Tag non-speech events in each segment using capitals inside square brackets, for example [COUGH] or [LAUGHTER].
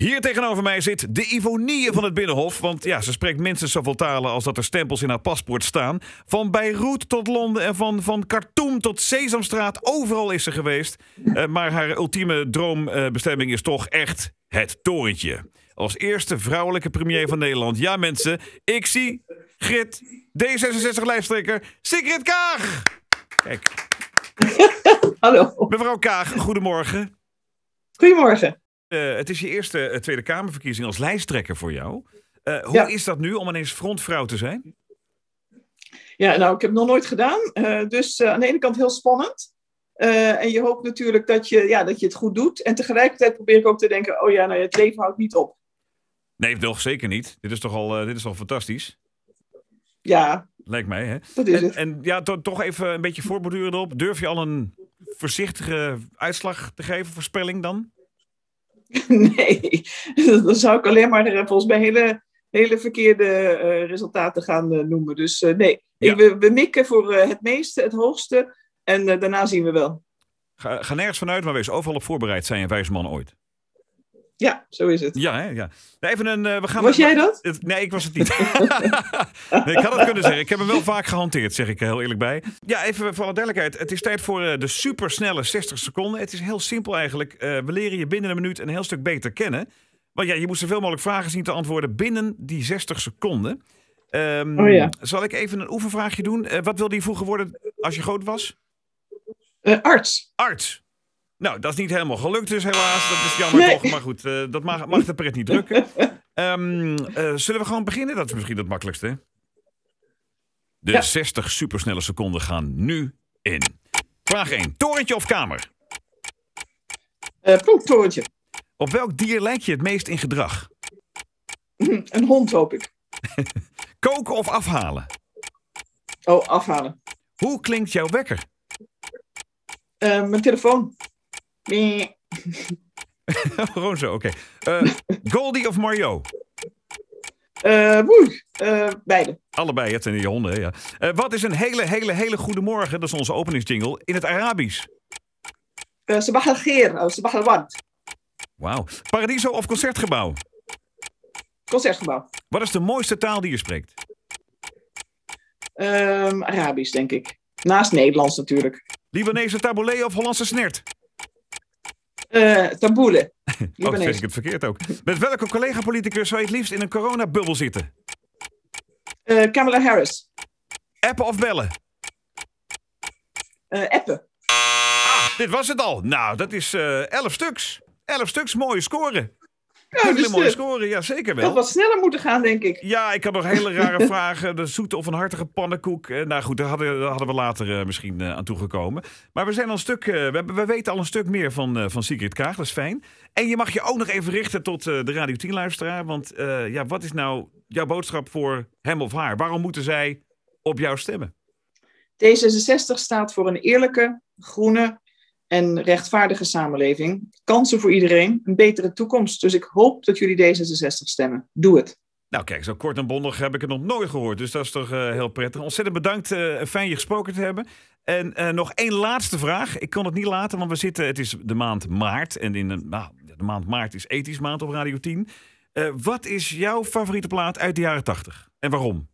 Hier tegenover mij zit de Ivonie van het Binnenhof. Want ja, ze spreekt minstens zoveel talen als dat er stempels in haar paspoort staan. Van Beirut tot Londen en van, van Khartoum tot Sesamstraat. Overal is ze geweest. Eh, maar haar ultieme droombestemming is toch echt het torentje. Als eerste vrouwelijke premier van Nederland. Ja mensen, ik zie Grit, D66-lijsttrekker Sigrid Kaag. Kijk. [LAUGHS] Hallo. Mevrouw Kaag, goedemorgen. Goedemorgen. Eh, het is je eerste eh, Tweede Kamerverkiezing als lijsttrekker voor jou. Eh, hoe is dat nu om ineens frontvrouw te zijn? Ja, nou, ik heb het nog nooit gedaan. dus aan de ene kant heel spannend. en je hoopt natuurlijk dat je, ja, dat je het goed doet. En tegelijkertijd probeer ik ook te denken: oh ja, nou het leven houdt niet op. Nee, nog zeker niet. Dit is toch al, dit is al fantastisch? Ja. Lijkt mij, hè? Dat is en, het. En ja, toch even een beetje voorborduren erop. Durf je al een voorzichtige uitslag te geven, voorspelling dan? [LAUGHS] nee, [LAUGHS] dan zou ik alleen maar volgens mij hele, hele verkeerde eh, resultaten gaan eh, noemen. Dus eh, nee, we, mikken voor het meeste, het hoogste. En daarna zien we wel. Ga, ga nergens vanuit, maar wees overal op voorbereid, zijn een wijs man ooit. Ja, zo is het. Ja, hè? ja. Even een, eh, we gaan was jij dat? nee, ik was het niet. [LAUGHS] nee, ik had het kunnen zeggen. Ik heb hem wel vaak gehanteerd, zeg ik heel eerlijk bij. Ja, even voor alle duidelijkheid. Het is tijd voor eh, de supersnelle 60 seconden. Het is heel simpel eigenlijk. Eh, we leren je binnen een minuut een heel stuk beter kennen. Want ja, je moet zoveel mogelijk vragen zien te antwoorden binnen die 60 seconden. Ehm, oh ja. Zal ik even een oefenvraagje doen? wat wilde je vroeger worden als je groot was? arts. Arts. Nou, dat is niet helemaal gelukt dus helaas. Dat is jammer toch. Maar goed, eh, dat mag, mag, de pret niet drukken. [LAUGHS] Ehm, eh, zullen we gewoon beginnen? Dat is misschien het makkelijkste. De 60 supersnelle seconden gaan nu in. Vraag 1. Torentje of kamer? Uh, torentje. Op welk dier lijkt je het meest in gedrag? Hm, een hond, hoop ik. [LAUGHS] Koken of afhalen? Oh, afhalen. Hoe klinkt jouw wekker? mijn telefoon. Nee. [LAUGHS] Gewoon zo, oké. Eh, Goldie of Mario? Uh, woe, eh, beide. Allebei, het zijn die honden, ja. wat is een hele, hele, hele goede morgen, dat is onze openingsjingle, in het Arabisch? Sabah al-Geer, Sabah al Wauw. Paradiso of Concertgebouw? Concertgebouw. Wat is de mooiste taal die je spreekt? Ehm, Arabisch, denk ik. Naast Nederlands natuurlijk. Libanese taboulé of Hollandse snert? Eh, Tambule. [LAUGHS] oh, vind ik het verkeerd ook. Met welke collega-politicus zou je het liefst in een coronabubbel zitten? Uh, Kamala Harris. Appen of bellen? Uh, appen. Ah, dit was het al. Nou, dat is eh, elf stuks. Elf stuks, mooie scoren. Ja, dus mooi eh, scoren, ja zeker wel. Had wat sneller moeten gaan, denk ik. Ja, ik had nog hele rare [LAUGHS] vragen. De zoete of een hartige pannenkoek. Eh, nou goed, daar hadden, hadden we later eh, misschien aan toegekomen. Maar we zijn al een stuk, we, we, weten al een stuk meer van, van Sigrid Kaag, dat is fijn. En je mag je ook nog even richten tot de Radio 10-luisteraar. Want ja, wat is nou jouw boodschap voor hem of haar? Waarom moeten zij op jou stemmen? D66 staat voor een eerlijke, groene en rechtvaardige samenleving, kansen voor iedereen, een betere toekomst. Dus ik hoop dat jullie D66 stemmen. Doe het. Nou kijk, zo kort en bondig heb ik het nog nooit gehoord. Dus dat is toch eh, heel prettig. Ontzettend bedankt. Eh, fijn je gesproken te hebben. En eh, nog één laatste vraag. Ik kon het niet laten, want we zitten... Het is de maand maart. En in de, nou, de maand maart is ethisch maand op Radio 10. wat is jouw favoriete plaat uit de jaren 80? En waarom?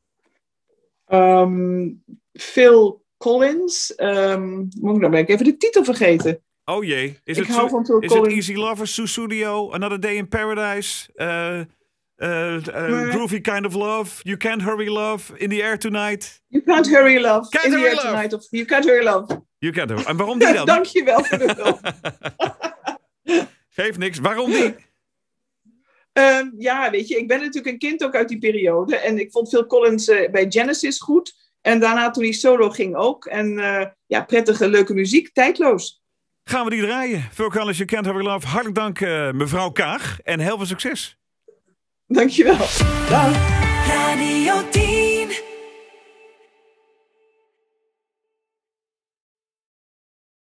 Ehm, veel Collins. Um, moet ik nou, ben ik even de titel vergeten. Oh jee. Is ik het, hou van Phil is Collins. Easy Lover, Studio, Another Day in Paradise, eh, eh, eh, Groovy Kind of Love, You Can't Hurry Love, In the Air Tonight. You Can't Hurry Love, In the Air Tonight of You Can't Hurry Love. You Can't Hurry En waarom die dan? [LAUGHS] Dankjewel voor de [LAUGHS] Geeft niks. Waarom die? [LAUGHS] Ehm, ja, weet je, ik ben natuurlijk een kind ook uit die periode. En ik vond Phil Collins bij Genesis goed. En daarna toen hij solo ging ook. En eh, ja, prettige, leuke muziek, tijdloos. Gaan we die draaien. Veel College You Can't Have Your Love. Hartelijk dank eh, mevrouw Kaag en heel veel succes. Dankjewel. Dag. Radio 10.